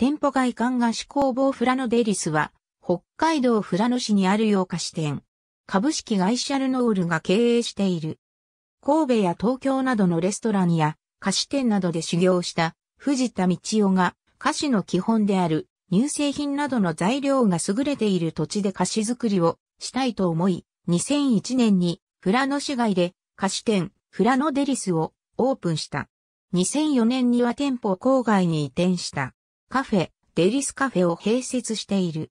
店舗外観菓子工房フラノデリスは、北海道フラノ市にある洋菓子店。株式会社ルノールが経営している。神戸や東京などのレストランや菓子店などで修行した藤田道夫が菓子の基本である乳製品などの材料が優れている土地で菓子作りをしたいと思い、2001年にフラノ市街で菓子店フラノデリスをオープンした。2004年には店舗郊外に移転した。カフェ、デリスカフェを併設している。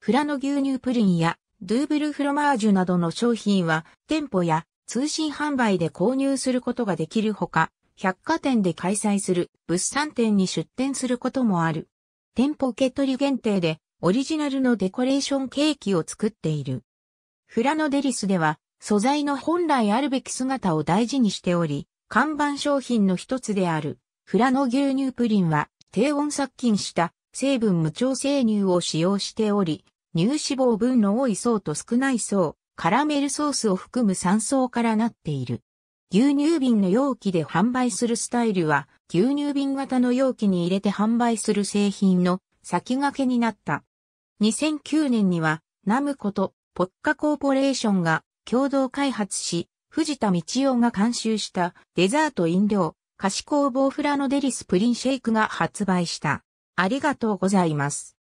フラノ牛乳プリンやドゥーブルフロマージュなどの商品は店舗や通信販売で購入することができるほか、百貨店で開催する物産展に出店することもある。店舗受け取り限定でオリジナルのデコレーションケーキを作っている。フラノデリスでは素材の本来あるべき姿を大事にしており、看板商品の一つであるフラノ牛乳プリンは低温殺菌した成分無調整乳を使用しており、乳脂肪分の多い層と少ない層、カラメルソースを含む3層からなっている。牛乳瓶の容器で販売するスタイルは、牛乳瓶型の容器に入れて販売する製品の先駆けになった。2009年には、ナムコとポッカコーポレーションが共同開発し、藤田道夫が監修したデザート飲料、菓子工房フラノデリスプリンシェイクが発売した。ありがとうございます。